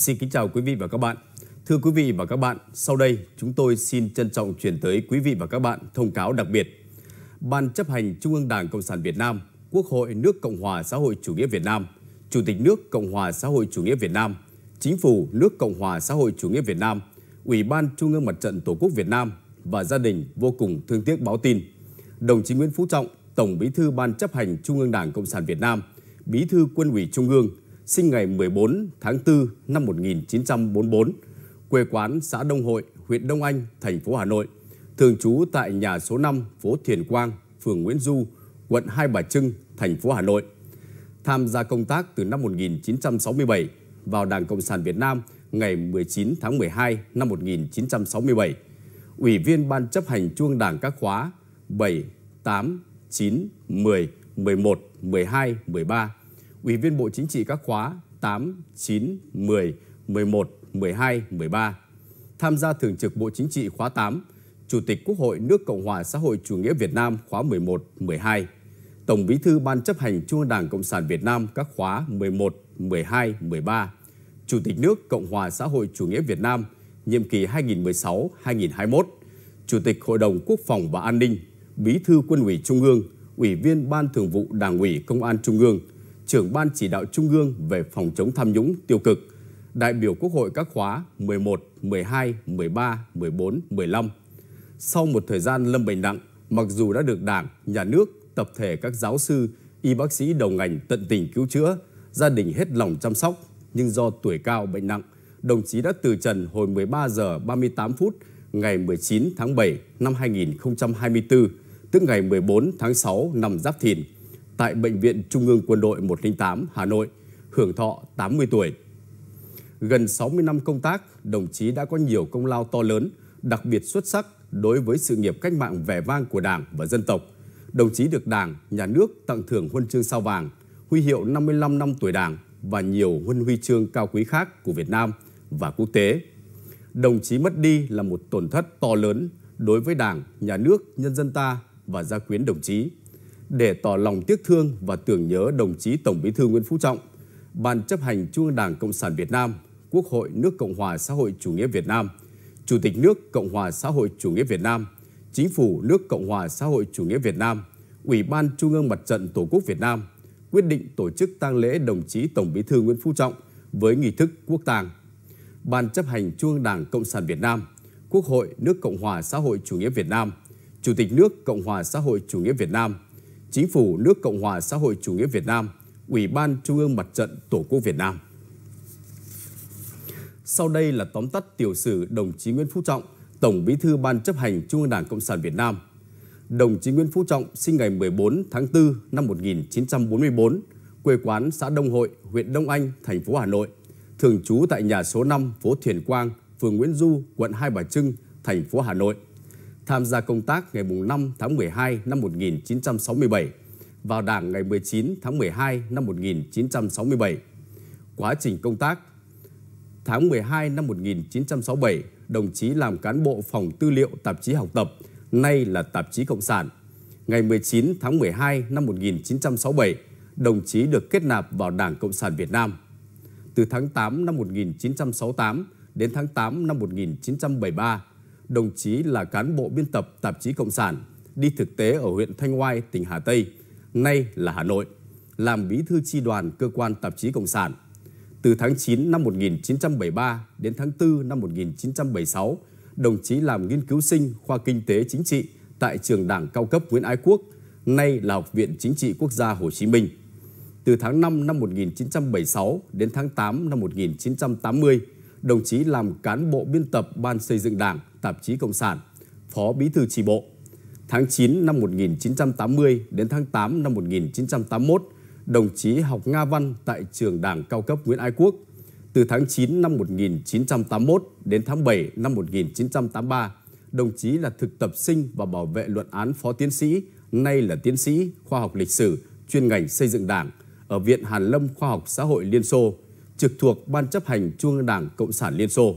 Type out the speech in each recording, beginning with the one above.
Xin kính chào quý vị và các bạn. Thưa quý vị và các bạn, sau đây chúng tôi xin trân trọng chuyển tới quý vị và các bạn thông cáo đặc biệt. Ban chấp hành Trung ương Đảng Cộng sản Việt Nam, Quốc hội nước Cộng hòa xã hội chủ nghĩa Việt Nam, Chủ tịch nước Cộng hòa xã hội chủ nghĩa Việt Nam, Chính phủ nước Cộng hòa xã hội chủ nghĩa Việt Nam, Ủy ban Trung ương Mặt trận Tổ quốc Việt Nam và gia đình vô cùng thương tiếc báo tin. Đồng chí Nguyễn Phú Trọng, Tổng Bí thư Ban chấp hành Trung ương Đảng Cộng sản Việt Nam, Bí thư Quân ủy Trung ương, sinh ngày 14 tháng 4 năm 1944, quê quán xã Đông Hội, huyện Đông Anh, thành phố Hà Nội, thường trú tại nhà số 5 phố Thiền Quang, phường Nguyễn Du, quận Hai Bà Trưng, thành phố Hà Nội. Tham gia công tác từ năm 1967 vào Đảng Cộng sản Việt Nam ngày 19 tháng 12 năm 1967, Ủy viên Ban chấp hành Trung Đảng các khóa 7, 8, 9, 10, 11, 12, 13, Ủy viên Bộ Chính trị các khóa 8, 9, 10, 11, 12, 13. Tham gia Thường trực Bộ Chính trị khóa 8, Chủ tịch Quốc hội nước Cộng hòa xã hội chủ nghĩa Việt Nam khóa 11, 12. Tổng Bí thư Ban chấp hành Trung ương Đảng Cộng sản Việt Nam các khóa 11, 12, 13. Chủ tịch nước Cộng hòa xã hội chủ nghĩa Việt Nam nhiệm kỳ 2016-2021. Chủ tịch Hội đồng Quốc phòng và An ninh, Bí thư Quân ủy Trung ương, Ủy viên Ban Thường vụ Đảng ủy Công an Trung ương, trưởng Ban Chỉ đạo Trung ương về phòng chống tham nhũng tiêu cực, đại biểu Quốc hội các khóa 11, 12, 13, 14, 15. Sau một thời gian lâm bệnh nặng, mặc dù đã được Đảng, Nhà nước, tập thể các giáo sư, y bác sĩ đầu ngành tận tình cứu chữa, gia đình hết lòng chăm sóc, nhưng do tuổi cao bệnh nặng, đồng chí đã từ trần hồi 13 giờ 38 phút ngày 19 tháng 7 năm 2024, tức ngày 14 tháng 6 năm Giáp Thìn tại Bệnh viện Trung ương Quân đội 108 Hà Nội, hưởng thọ 80 tuổi. Gần 60 năm công tác, đồng chí đã có nhiều công lao to lớn, đặc biệt xuất sắc đối với sự nghiệp cách mạng vẻ vang của Đảng và dân tộc. Đồng chí được Đảng, Nhà nước tặng thưởng huân chương sao vàng, huy hiệu 55 năm tuổi Đảng và nhiều huân huy chương cao quý khác của Việt Nam và quốc tế. Đồng chí mất đi là một tổn thất to lớn đối với Đảng, Nhà nước, nhân dân ta và gia quyến đồng chí để tỏ lòng tiếc thương và tưởng nhớ đồng chí Tổng Bí thư Nguyễn Phú Trọng, Ban chấp hành Trung ương Đảng Cộng sản Việt Nam, Quốc hội nước Cộng hòa xã hội chủ nghĩa Việt Nam, Chủ tịch nước Cộng hòa xã hội chủ nghĩa Việt Nam, Chính phủ nước Cộng hòa xã hội chủ nghĩa Việt Nam, Ủy ban Trung ương Mặt trận Tổ quốc Việt Nam quyết định tổ chức tang lễ đồng chí Tổng Bí thư Nguyễn Phú Trọng với nghi thức quốc tang. Ban chấp hành Trung ương Đảng Cộng sản Việt Nam, Quốc hội nước Cộng hòa xã hội chủ nghĩa Việt Nam, Chủ tịch nước Cộng hòa xã hội chủ nghĩa Việt Nam – Chính phủ nước Cộng hòa xã hội chủ nghĩa Việt Nam, Ủy ban Trung ương Mặt trận Tổ quốc Việt Nam. Sau đây là tóm tắt tiểu sử đồng chí Nguyễn Phú Trọng, Tổng Bí thư Ban chấp hành Trung ương Đảng Cộng sản Việt Nam. Đồng chí Nguyễn Phú Trọng sinh ngày 14 tháng 4 năm 1944, quê quán xã Đông Hội, huyện Đông Anh, thành phố Hà Nội, thường trú tại nhà số 5 phố Thiền Quang, phường Nguyễn Du, quận Hai Bà Trưng, thành phố Hà Nội – tham gia công tác ngày 5 tháng 12 năm 1967 vào Đảng ngày 19 tháng 12 năm 1967. Quá trình công tác Tháng 12 năm 1967, đồng chí làm cán bộ phòng tư liệu tạp chí học tập, nay là tạp chí Cộng sản. Ngày 19 tháng 12 năm 1967, đồng chí được kết nạp vào Đảng Cộng sản Việt Nam. Từ tháng 8 năm 1968 đến tháng 8 năm 1973, đồng chí là cán bộ biên tập tạp chí Cộng sản, đi thực tế ở huyện Thanh Oai, tỉnh Hà Tây, nay là Hà Nội, làm bí thư chi đoàn cơ quan tạp chí Cộng sản. Từ tháng 9 năm 1973 đến tháng 4 năm 1976, đồng chí làm nghiên cứu sinh khoa kinh tế chính trị tại trường Đảng cao cấp Nguyễn Ái Quốc, nay là Học viện Chính trị Quốc gia Hồ Chí Minh. Từ tháng 5 năm 1976 đến tháng 8 năm 1980, đồng chí làm cán bộ biên tập Ban xây dựng Đảng, tạp chí Cộng sản, Phó Bí thư tri bộ. Tháng 9 năm 1980 đến tháng 8 năm 1981, đồng chí học Nga văn tại trường Đảng cao cấp Nguyễn Ái Quốc. Từ tháng 9 năm 1981 đến tháng 7 năm 1983, đồng chí là thực tập sinh và bảo vệ luận án phó tiến sĩ, nay là tiến sĩ khoa học lịch sử, chuyên ngành xây dựng Đảng ở Viện Hàn Lâm Khoa học Xã hội Liên Xô, trực thuộc Ban chấp hành Trung ương Đảng Cộng sản Liên Xô.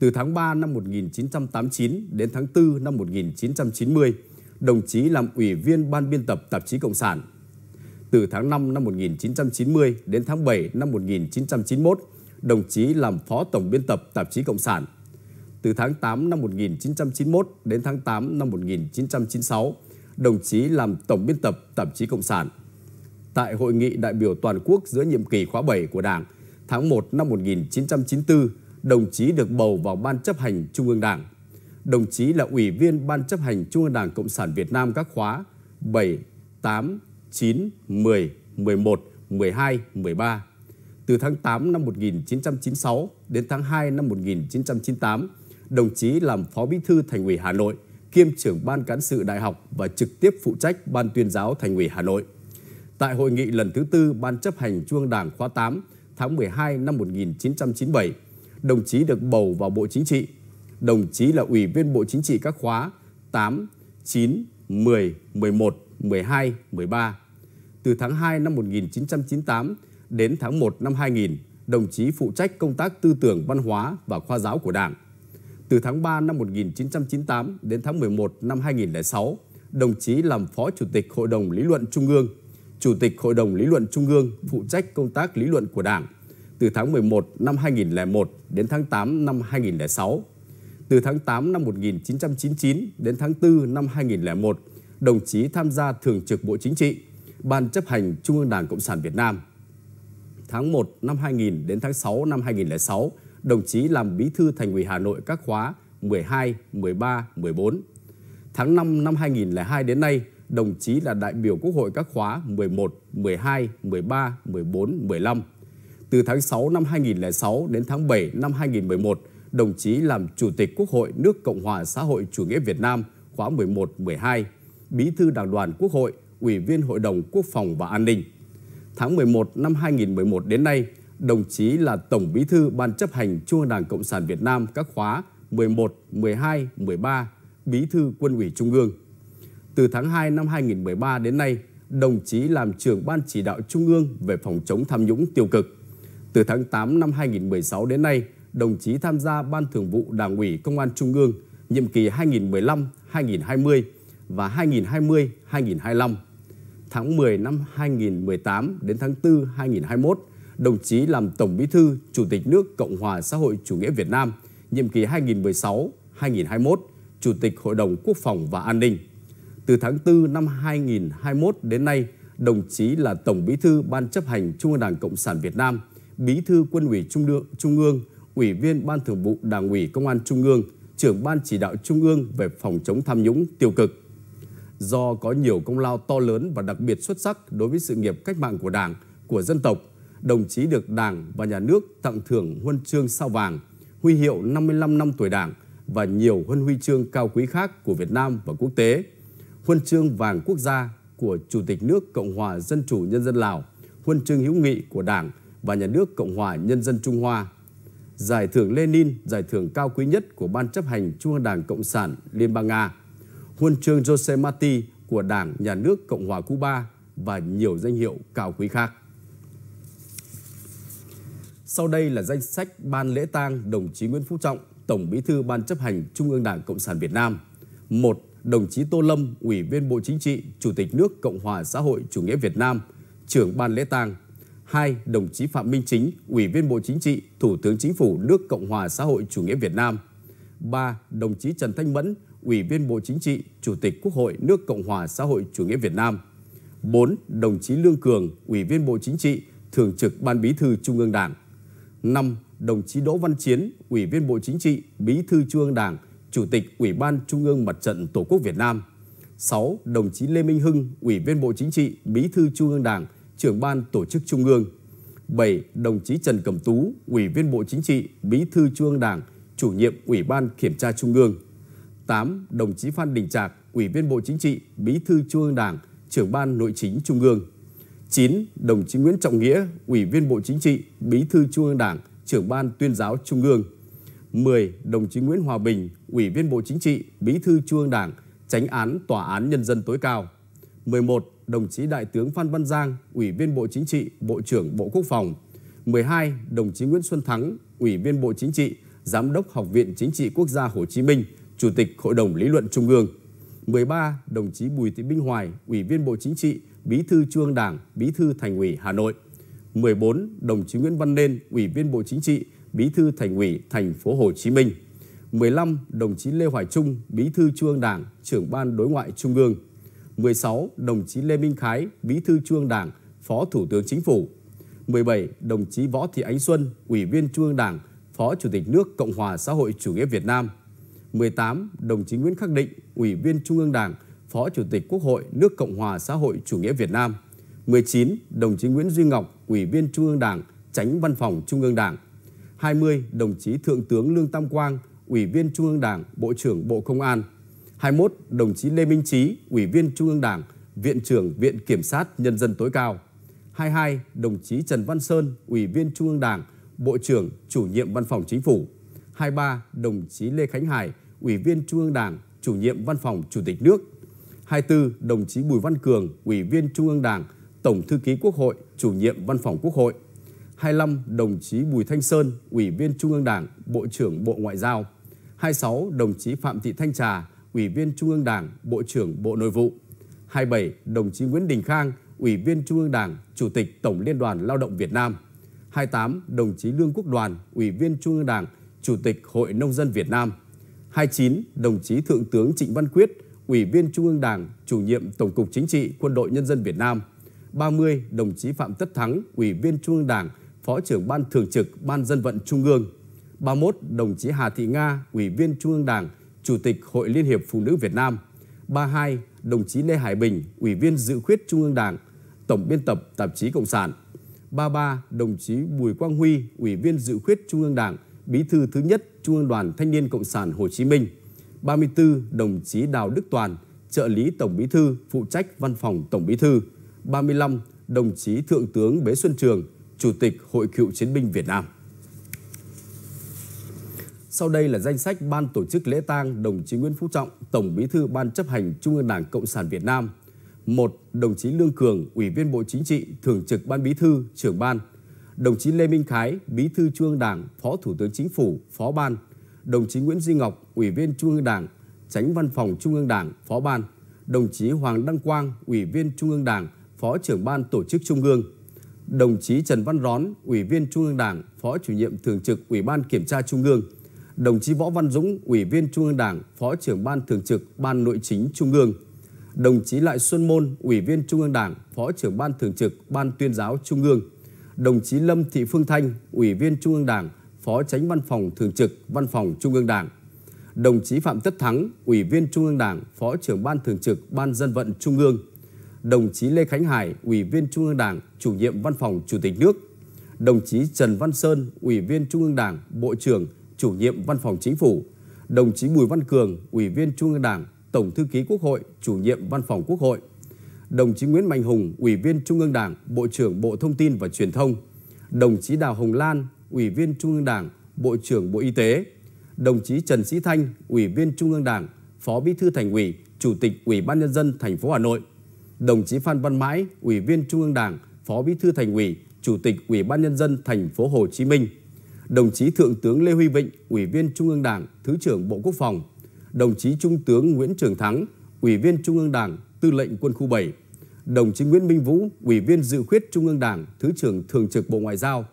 Từ tháng 3 năm 1989 đến tháng 4 năm 1990, đồng chí làm ủy viên ban biên tập tạp chí Cộng sản. Từ tháng 5 năm 1990 đến tháng 7 năm 1991, đồng chí làm phó tổng biên tập tạp chí Cộng sản. Từ tháng 8 năm 1991 đến tháng 8 năm 1996, đồng chí làm tổng biên tập tạp chí Cộng sản. Tại hội nghị đại biểu toàn quốc giữa nhiệm kỳ khóa 7 của Đảng, tháng 1 năm 1994 đồng chí được bầu vào Ban chấp hành Trung ương Đảng. Đồng chí là Ủy viên Ban chấp hành Trung ương Đảng Cộng sản Việt Nam các khóa 7, 8, 9, 10, 11, 12, 13. Từ tháng 8 năm 1996 đến tháng 2 năm 1998, đồng chí làm Phó Bí thư Thành ủy Hà Nội, kiêm trưởng Ban Cán sự Đại học và trực tiếp phụ trách Ban tuyên giáo Thành ủy Hà Nội. Tại hội nghị lần thứ tư Ban chấp hành Trung ương Đảng khóa 8 tháng 12 năm 1997, đồng chí được bầu vào Bộ Chính trị. Đồng chí là Ủy viên Bộ Chính trị các khóa 8, 9, 10, 11, 12, 13. Từ tháng 2 năm 1998 đến tháng 1 năm 2000, đồng chí phụ trách công tác tư tưởng văn hóa và khoa giáo của Đảng. Từ tháng 3 năm 1998 đến tháng 11 năm 2006, đồng chí làm Phó Chủ tịch Hội đồng Lý luận Trung ương, Chủ tịch Hội đồng Lý luận Trung ương phụ trách công tác lý luận của Đảng – từ tháng 11 năm 2001 đến tháng 8 năm 2006. Từ tháng 8 năm 1999 đến tháng 4 năm 2001, đồng chí tham gia Thường trực Bộ Chính trị, Ban chấp hành Trung ương Đảng Cộng sản Việt Nam. Tháng 1 năm 2000 đến tháng 6 năm 2006, đồng chí làm Bí thư Thành ủy Hà Nội các khóa 12, 13, 14. Tháng 5 năm 2002 đến nay, đồng chí là đại biểu Quốc hội các khóa 11, 12, 13, 14, 15 từ tháng 6 năm 2006 đến tháng 7 năm 2011, đồng chí làm Chủ tịch Quốc hội nước Cộng hòa xã hội chủ nghĩa Việt Nam khóa 11-12, Bí thư Đảng đoàn Quốc hội, Ủy viên Hội đồng Quốc phòng và An ninh. Tháng 11 năm 2011 đến nay, đồng chí là Tổng Bí thư Ban chấp hành Trung ương Đảng Cộng sản Việt Nam các khóa 11, 12, 13, Bí thư Quân ủy Trung ương. Từ tháng 2 năm 2013 đến nay, đồng chí làm trưởng Ban chỉ đạo Trung ương về phòng chống tham nhũng tiêu cực từ tháng 8 năm 2016 đến nay, đồng chí tham gia Ban Thường vụ Đảng ủy Công an Trung ương nhiệm kỳ 2015-2020 và 2020-2025. Tháng 10 năm 2018 đến tháng 4 2021, đồng chí làm Tổng Bí thư Chủ tịch nước Cộng hòa xã hội chủ nghĩa Việt Nam nhiệm kỳ 2016-2021, Chủ tịch Hội đồng Quốc phòng và An ninh. Từ tháng 4 năm 2021 đến nay, đồng chí là Tổng Bí thư Ban chấp hành Trung ương Đảng Cộng sản Việt Nam – Bí thư Quân ủy Trung ương, Trung ương, Ủy viên Ban Thường vụ Đảng ủy Công an Trung ương, trưởng Ban chỉ đạo Trung ương về phòng chống tham nhũng tiêu cực. Do có nhiều công lao to lớn và đặc biệt xuất sắc đối với sự nghiệp cách mạng của Đảng, của dân tộc, đồng chí được Đảng và Nhà nước tặng thưởng huân chương sao vàng, huy hiệu 55 năm tuổi Đảng và nhiều huân huy chương cao quý khác của Việt Nam và quốc tế, huân chương vàng quốc gia của Chủ tịch nước Cộng hòa Dân chủ Nhân dân Lào, huân chương hữu nghị của Đảng và Nhà nước Cộng hòa Nhân dân Trung Hoa. Giải thưởng Lenin, giải thưởng cao quý nhất của Ban chấp hành Trung ương Đảng Cộng sản Liên bang Nga, huân chương Jose Marti của Đảng Nhà nước Cộng hòa Cuba và nhiều danh hiệu cao quý khác. Sau đây là danh sách ban lễ tang đồng chí Nguyễn Phú Trọng, Tổng Bí thư Ban chấp hành Trung ương Đảng Cộng sản Việt Nam. một Đồng chí Tô Lâm, Ủy viên Bộ Chính trị, Chủ tịch nước Cộng hòa xã hội chủ nghĩa Việt Nam, trưởng ban lễ tang. 2. Đồng chí Phạm Minh Chính, Ủy viên Bộ Chính trị, Thủ tướng Chính phủ nước Cộng hòa xã hội chủ nghĩa Việt Nam. 3. Đồng chí Trần Thanh Mẫn, Ủy viên Bộ Chính trị, Chủ tịch Quốc hội nước Cộng hòa xã hội chủ nghĩa Việt Nam. 4. Đồng chí Lương Cường, Ủy viên Bộ Chính trị, Thường trực Ban Bí thư Trung ương Đảng. 5. Đồng chí Đỗ Văn Chiến, Ủy viên Bộ Chính trị, Bí thư Trung ương Đảng, Chủ tịch Ủy ban Trung ương Mặt trận Tổ quốc Việt Nam. 6. Đồng chí Lê Minh Hưng, Ủy viên Bộ Chính trị, Bí thư Trung ương Đảng, trưởng ban tổ chức Trung ương. 7. Đồng chí Trần Cẩm Tú, Ủy viên Bộ Chính trị, Bí thư Trung ương Đảng, chủ nhiệm Ủy ban Kiểm tra Trung ương. 8. Đồng chí Phan Đình Trạc, Ủy viên Bộ Chính trị, Bí thư Trung ương Đảng, trưởng ban Nội chính Trung ương. 9. Đồng chí Nguyễn Trọng Nghĩa, Ủy viên Bộ Chính trị, Bí thư Trung ương Đảng, trưởng ban tuyên giáo Trung ương. 10. Đồng chí Nguyễn Hòa Bình, Ủy viên Bộ Chính trị, Bí thư Trung ương Đảng, tránh án Tòa án Nhân dân tối cao. 11 đồng chí Đại tướng Phan Văn Giang, Ủy viên Bộ Chính trị, Bộ trưởng Bộ Quốc phòng. 12. Đồng chí Nguyễn Xuân Thắng, Ủy viên Bộ Chính trị, Giám đốc Học viện Chính trị Quốc gia Hồ Chí Minh, Chủ tịch Hội đồng Lý luận Trung ương. 13. Đồng chí Bùi Thị Minh Hoài, Ủy viên Bộ Chính trị, Bí thư Trung ương Đảng, Bí thư Thành ủy Hà Nội. 14. Đồng chí Nguyễn Văn Nên, Ủy viên Bộ Chính trị, Bí thư Thành ủy Thành phố Hồ Chí Minh. 15. Đồng chí Lê Hoài Trung, Bí thư Trung ương Đảng, trưởng ban đối ngoại Trung ương. 16. Đồng chí Lê Minh Khái, Bí thư Trung Đảng, Phó Thủ tướng Chính phủ. 17. Đồng chí Võ Thị Ánh Xuân, Ủy viên Trung Đảng, Phó Chủ tịch nước Cộng hòa xã hội chủ nghĩa Việt Nam. 18. Đồng chí Nguyễn Khắc Định, Ủy viên Trung ương Đảng, Phó Chủ tịch Quốc hội nước Cộng hòa xã hội chủ nghĩa Việt Nam. 19. Đồng chí Nguyễn Duy Ngọc, Ủy viên Trung ương Đảng, Tránh Văn phòng Trung ương Đảng. 20. Đồng chí Thượng tướng Lương Tam Quang, Ủy viên Trung ương Đảng, Bộ trưởng Bộ Công an. 21 đồng chí Lê Minh Trí, Ủy viên Trung ương Đảng, Viện trưởng Viện Kiểm sát Nhân dân tối cao. 22 đồng chí Trần Văn Sơn, Ủy viên Trung ương Đảng, Bộ trưởng, Chủ nhiệm Văn phòng Chính phủ. 23 đồng chí Lê Khánh Hải, Ủy viên Trung ương Đảng, Chủ nhiệm Văn phòng Chủ tịch nước. 24 đồng chí Bùi Văn Cường, Ủy viên Trung ương Đảng, Tổng thư ký Quốc hội, Chủ nhiệm Văn phòng Quốc hội. 25 đồng chí Bùi Thanh Sơn, Ủy viên Trung ương Đảng, Bộ trưởng Bộ Ngoại giao. 26 đồng chí Phạm Thị Thanh Trà, Ủy viên Trung ương Đảng, Bộ trưởng Bộ Nội vụ. 27. Đồng chí Nguyễn Đình Khang, Ủy viên Trung ương Đảng, Chủ tịch Tổng Liên đoàn Lao động Việt Nam. 28. Đồng chí Lương Quốc Đoàn, Ủy viên Trung ương Đảng, Chủ tịch Hội Nông dân Việt Nam. 29. Đồng chí Thượng tướng Trịnh Văn Quyết, Ủy viên Trung ương Đảng, Chủ nhiệm Tổng cục Chính trị Quân đội Nhân dân Việt Nam. 30. Đồng chí Phạm Tất Thắng, Ủy viên Trung ương Đảng, Phó trưởng Ban Thường trực Ban Dân vận Trung ương. 31. Đồng chí Hà Thị Nga, Ủy viên Trung ương Đảng, Chủ tịch Hội Liên hiệp Phụ nữ Việt Nam, ba hai đồng chí Lê Hải Bình, Ủy viên Dự khuyết Trung ương Đảng, Tổng biên tập Tạp chí Cộng sản, ba ba đồng chí Bùi Quang Huy, Ủy viên Dự khuyết Trung ương Đảng, Bí thư thứ nhất Trung ương Đoàn Thanh niên Cộng sản Hồ Chí Minh, 34 đồng chí Đào Đức Toàn, trợ lý Tổng Bí thư, phụ trách Văn phòng Tổng Bí thư, 35 đồng chí Thượng tướng Bế Xuân Trường, Chủ tịch Hội Cựu chiến binh Việt Nam. Sau đây là danh sách ban tổ chức lễ tang đồng chí Nguyễn Phú Trọng, Tổng Bí thư Ban chấp hành Trung ương Đảng Cộng sản Việt Nam. 1. Đồng chí Lương Cường, Ủy viên Bộ Chính trị, Thường trực Ban Bí thư, trưởng ban. Đồng chí Lê Minh Khái, Bí thư Trung ương Đảng, Phó Thủ tướng Chính phủ, Phó ban. Đồng chí Nguyễn Duy Ngọc, Ủy viên Trung ương Đảng, Tránh Văn phòng Trung ương Đảng, Phó ban. Đồng chí Hoàng Đăng Quang, Ủy viên Trung ương Đảng, Phó trưởng ban Tổ chức Trung ương. Đồng chí Trần Văn Rón, Ủy viên Trung ương Đảng, Phó chủ nhiệm Thường trực Ủy ban Kiểm tra Trung ương đồng chí Võ Văn Dũng, Ủy viên Trung ương Đảng, Phó trưởng Ban Thường trực Ban Nội chính Trung ương, đồng chí Lại Xuân Môn, Ủy viên Trung ương Đảng, Phó trưởng Ban Thường trực Ban Tuyên giáo Trung ương, đồng chí Lâm Thị Phương Thanh, Ủy viên Trung ương Đảng, Phó Tránh Văn phòng Thường trực Văn phòng Trung ương Đảng, đồng chí Phạm Tất Thắng, Ủy viên Trung ương Đảng, Phó trưởng Ban Thường trực Ban Dân vận Trung ương, đồng chí Lê Khánh Hải, Ủy viên Trung ương Đảng, Chủ nhiệm Văn phòng Chủ tịch nước, đồng chí Trần Văn Sơn, Ủy viên Trung ương Đảng, Bộ trưởng chủ nhiệm Văn phòng Chính phủ, đồng chí Bùi Văn Cường, Ủy viên Trung ương Đảng, Tổng thư ký Quốc hội, chủ nhiệm Văn phòng Quốc hội, đồng chí Nguyễn Mạnh Hùng, Ủy viên Trung ương Đảng, Bộ trưởng Bộ Thông tin và Truyền thông, đồng chí Đào Hồng Lan, Ủy viên Trung ương Đảng, Bộ trưởng Bộ Y tế, đồng chí Trần Sĩ Thanh, Ủy viên Trung ương Đảng, Phó Bí thư Thành ủy, Chủ tịch Ủy ban nhân dân thành phố Hà Nội, đồng chí Phan Văn Mãi, Ủy viên Trung ương Đảng, Phó Bí thư Thành ủy, Chủ tịch Ủy ban nhân dân thành phố Hồ Chí Minh đồng chí Thượng tướng Lê Huy Vịnh, Ủy viên Trung ương Đảng, Thứ trưởng Bộ Quốc phòng, đồng chí Trung tướng Nguyễn Trường Thắng, Ủy viên Trung ương Đảng, Tư lệnh Quân khu 7, đồng chí Nguyễn Minh Vũ, Ủy viên Dự khuyết Trung ương Đảng, Thứ trưởng Thường trực Bộ Ngoại giao,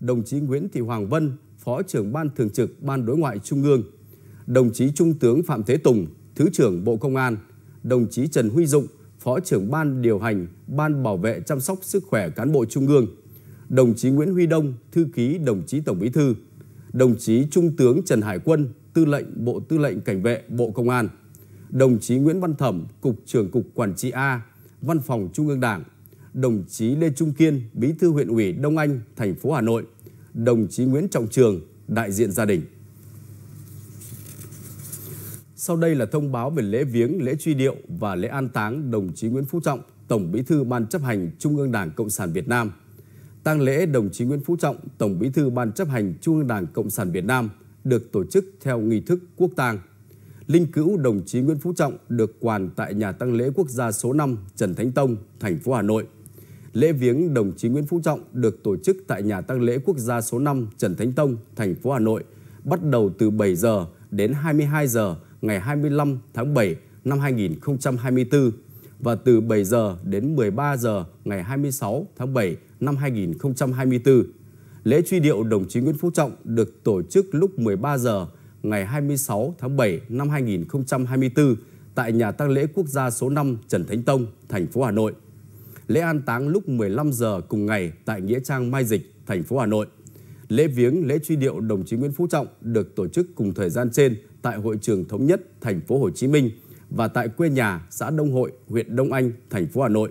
đồng chí Nguyễn Thị Hoàng Vân, Phó trưởng Ban Thường trực Ban Đối ngoại Trung ương, đồng chí Trung tướng Phạm Thế Tùng, Thứ trưởng Bộ Công an, đồng chí Trần Huy Dụng, Phó trưởng Ban Điều hành Ban Bảo vệ Chăm sóc Sức khỏe Cán bộ Trung ương, đồng chí Nguyễn Huy Đông, thư ký đồng chí Tổng Bí thư, đồng chí Trung tướng Trần Hải Quân, tư lệnh Bộ Tư lệnh Cảnh vệ Bộ Công an, đồng chí Nguyễn Văn Thẩm, Cục trưởng Cục Quản trị A, Văn phòng Trung ương Đảng, đồng chí Lê Trung Kiên, Bí thư huyện ủy Đông Anh, thành phố Hà Nội, đồng chí Nguyễn Trọng Trường, đại diện gia đình. Sau đây là thông báo về lễ viếng, lễ truy điệu và lễ an táng đồng chí Nguyễn Phú Trọng, Tổng Bí thư Ban chấp hành Trung ương Đảng Cộng sản Việt Nam Tang lễ đồng chí Nguyễn Phú Trọng, Tổng Bí thư Ban chấp hành Trung ương Đảng Cộng sản Việt Nam được tổ chức theo nghi thức quốc tang. Linh cữu đồng chí Nguyễn Phú Trọng được quàn tại nhà tang lễ quốc gia số 5 Trần Thánh Tông, thành phố Hà Nội. Lễ viếng đồng chí Nguyễn Phú Trọng được tổ chức tại nhà tang lễ quốc gia số 5 Trần Thánh Tông, thành phố Hà Nội, bắt đầu từ 7 giờ đến 22 giờ ngày 25 tháng 7 năm 2024 và từ 7 giờ đến 13 giờ ngày 26 tháng 7 năm 2024. Lễ truy điệu đồng chí Nguyễn Phú Trọng được tổ chức lúc 13 giờ ngày 26 tháng 7 năm 2024 tại nhà tang lễ quốc gia số 5 Trần Thánh Tông, thành phố Hà Nội. Lễ an táng lúc 15 giờ cùng ngày tại nghĩa trang Mai Dịch, thành phố Hà Nội. Lễ viếng lễ truy điệu đồng chí Nguyễn Phú Trọng được tổ chức cùng thời gian trên tại hội trường thống nhất thành phố Hồ Chí Minh và tại quê nhà xã Đông Hội, huyện Đông Anh, thành phố Hà Nội.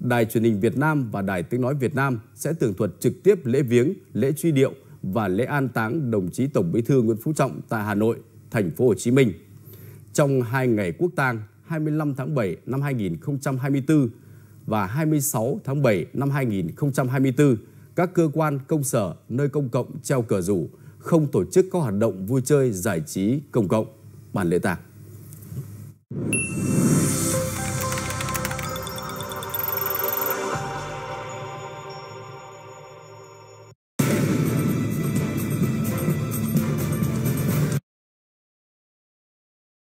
Đài truyền hình Việt Nam và Đài tiếng nói Việt Nam sẽ tường thuật trực tiếp lễ viếng, lễ truy điệu và lễ an táng đồng chí Tổng Bí thư Nguyễn Phú Trọng tại Hà Nội, thành phố Hồ Chí Minh. Trong hai ngày quốc tang 25 tháng 7 năm 2024 và 26 tháng 7 năm 2024, các cơ quan, công sở, nơi công cộng treo cờ rủ, không tổ chức các hoạt động vui chơi giải trí công cộng. Bản lễ tạc. you